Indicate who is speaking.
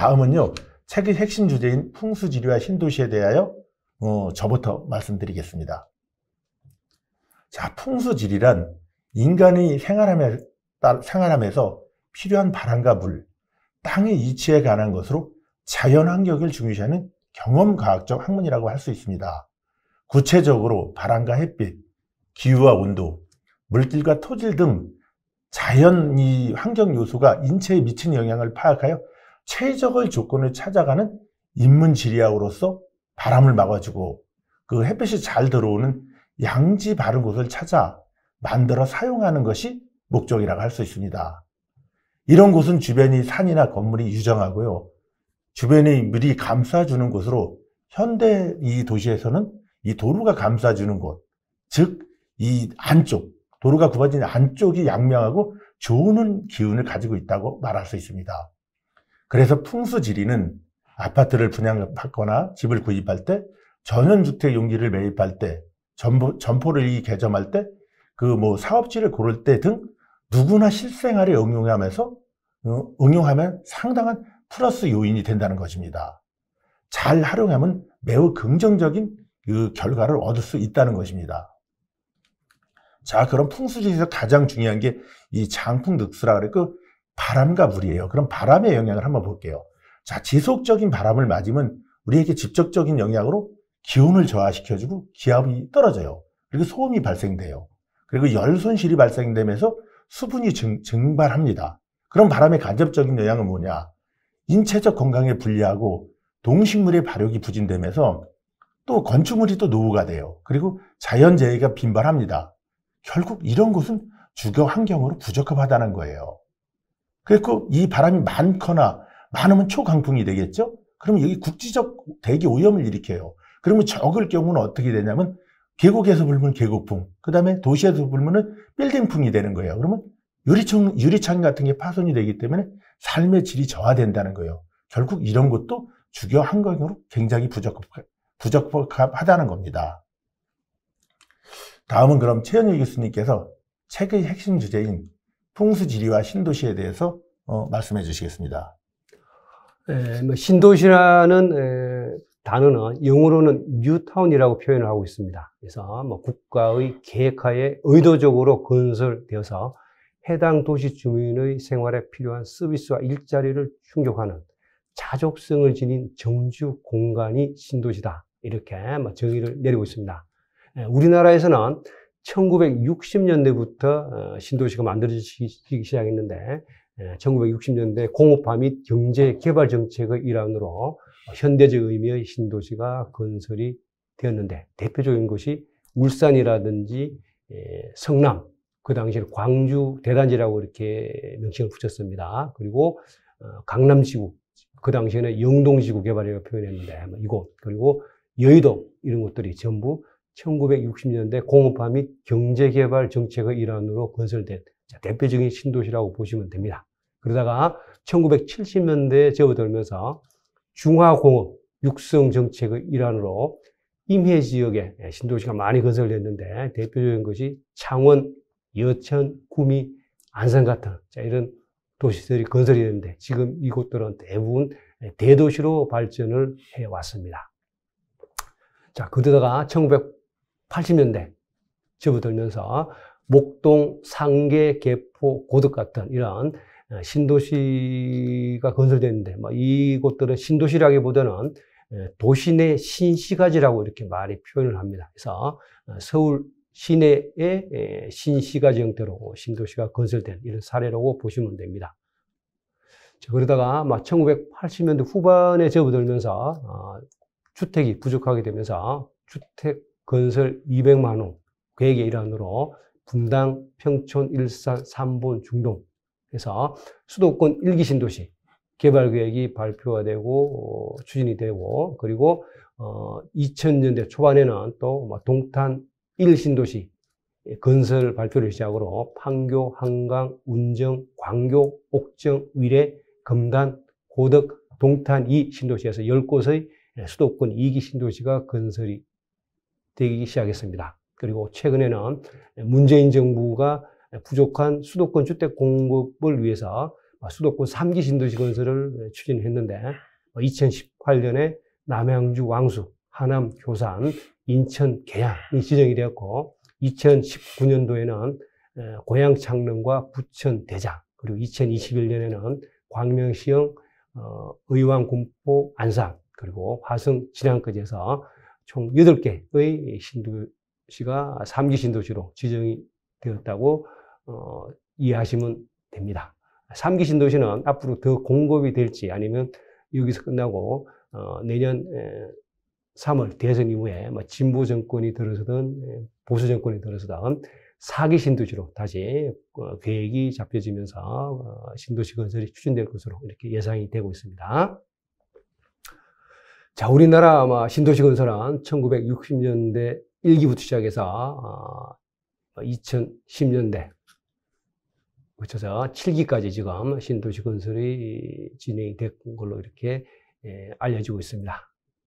Speaker 1: 다음은요. 책의 핵심 주제인 풍수지리와 신도시에 대하여 어, 저부터 말씀드리겠습니다. 자, 풍수지리란 인간이 생활함에, 생활하면서 필요한 바람과 물, 땅의 위치에 관한 것으로 자연 환경을 중요시하는 경험과학적 학문이라고 할 수 있습니다. 구체적으로 바람과 햇빛, 기후와 온도, 물질과 토질 등 자연 이 환경 요소가 인체에 미치는 영향을 파악하여 최적의 조건을 찾아가는 인문 지리학으로서 바람을 막아주고 그 햇빛이 잘 들어오는 양지 바른 곳을 찾아 만들어 사용하는 것이 목적이라고 할 수 있습니다. 이런 곳은 주변이 산이나 건물이 유정하고요. 주변에 물이 감싸주는 곳으로 현대 이 도시에서는 이 도로가 감싸주는 곳, 즉 이 안쪽, 도로가 굽어진 안쪽이 양명하고 좋은 기운을 가지고 있다고 말할 수 있습니다. 그래서 풍수지리는 아파트를 분양받거나 집을 구입할 때 전원주택 용기를 매입할 때 점포, 점포를 개점할 때그 뭐 사업지를 고를 때 등 누구나 실생활에 응용하면서 어, 응용하면 상당한 플러스 요인이 된다는 것입니다. 잘 활용하면 매우 긍정적인 그 결과를 얻을 수 있다는 것입니다. 자, 그럼 풍수지에서 가장 중요한 게 이 장풍 득수라 그랬고 그 바람과 물이에요. 그럼 바람의 영향을 한번 볼게요. 자, 지속적인 바람을 맞으면 우리에게 직접적인 영향으로 기온을 저하시켜주고 기압이 떨어져요. 그리고 소음이 발생돼요. 그리고 열 손실이 발생되면서 수분이 증, 증발합니다. 그럼 바람의 간접적인 영향은 뭐냐? 인체적 건강에 불리하고 동식물의 발육이 부진되면서 또 건축물이 또 노후가 돼요. 그리고 자연재해가 빈발합니다. 결국 이런 곳은 주거 환경으로 부적합하다는 거예요. 그리고 이 바람이 많거나 많으면 초강풍이 되겠죠? 그러면 여기 국지적 대기 오염을 일으켜요. 그러면 적을 경우는 어떻게 되냐면 계곡에서 불면 계곡풍, 그 다음에 도시에서 불면은 빌딩풍이 되는 거예요. 그러면 유리창, 유리창 같은 게 파손이 되기 때문에 삶의 질이 저하된다는 거예요. 결국 이런 것도 주교 환경으로 굉장히 부적, 부적합하다는 겁니다. 다음은 그럼 최현일 교수님께서 책의 핵심 주제인 풍수지리와 신도시에 대해서 어, 말씀해 주시겠습니다.
Speaker 2: 에, 뭐 신도시라는 에, 단어는 영어로는 뉴타운이라고 표현을 하고 있습니다. 그래서 뭐 국가의 계획하에 의도적으로 건설되어서 해당 도시 주민의 생활에 필요한 서비스와 일자리를 충족하는 자족성을 지닌 정주 공간이 신도시다. 이렇게 뭐 정의를 내리고 있습니다. 우리나라에서는 1960년대부터 어, 신도시가 만들어지기 시작했는데 1960년대 예, 공업화 및 경제 개발 정책의 일환으로 현대적 의미의 신도시가 건설이 되었는데 대표적인 곳이 울산이라든지 예, 성남, 그 당시에 광주 대단지라고 이렇게 명칭을 붙였습니다. 그리고 어, 강남지구, 그 당시에는 영동지구 개발이라고 표현했는데 뭐 이곳, 그리고 여의도 이런 곳들이 전부 1960년대 공업화 및 경제개발 정책의 일환으로 건설된 대표적인 신도시라고 보시면 됩니다. 그러다가 1970년대에 접어들면서 중화공업 육성 정책의 일환으로 임해 지역에 신도시가 많이 건설됐는데 대표적인 것이 창원, 여천, 구미, 안산 같은 이런 도시들이 건설이 되는데 지금 이곳들은 대부분 대도시로 발전을 해왔습니다. 자, 그러다가 1980년대 접어들면서 목동, 상계, 개포, 고덕 같은 이런 어, 신도시가 건설됐는데 뭐 이곳들은 신도시라기보다는 어, 도시 내 신시가지라고 이렇게 많이 표현을 합니다. 그래서 어, 서울 시내의 신시가지 형태로 신도시가 건설된 이런 사례라고 보시면 됩니다. 그러다가 1980년대 후반에 접어들면서 주택이 부족하게 되면서 주택 건설 200만 호 계획의 일환으로 분당, 평촌, 일산, 삼본, 중동 그래서 수도권 일기 신도시 개발 계획이 발표가 되고 어, 추진이 되고 그리고 어, 2000년대 초반에는 또 뭐 동탄 일신도시 예, 건설 발표를 시작으로 판교, 한강, 운정, 광교, 옥정, 위례, 금단, 고덕, 동탄 이 신도시에서 10곳의 수도권 2기 신도시가 건설이 되기 시작했습니다. 그리고 최근에는 문재인 정부가 부족한 수도권 주택 공급을 위해서 아, 수도권 3기 신도시 건설을 추진했는데 2018년에 어, 남양주 왕수, 하남 교산, 인천 계양이 지정이 되었고 2019년도에는 고향 창릉과 부천 대장 그리고 2021년에는 광명시흥 어, 의왕 군포 안산 그리고 화성 진안까지 해서 총 8개의 신도시가 3기 신도시로 지정이 되었다고 어, 이해하시면 됩니다. 3기 신도시는 앞으로 더 공급이 될지 아니면 여기서 끝나고 어, 내년 3월 대선 이후에 뭐 진보 정권이 들어서든 보수 정권이 들어서든 4기 신도시로 다시 어, 계획이 잡혀지면서 어, 신도시 건설이 추진될 것으로 이렇게 예상이 되고 있습니다. 자, 우리나라 신도시 건설은 1960년대 1기부터 시작해서 2010년대 어, 거쳐서 7기까지 지금 신도시 건설이 진행된 이 걸로 이렇게 예, 알려지고 있습니다.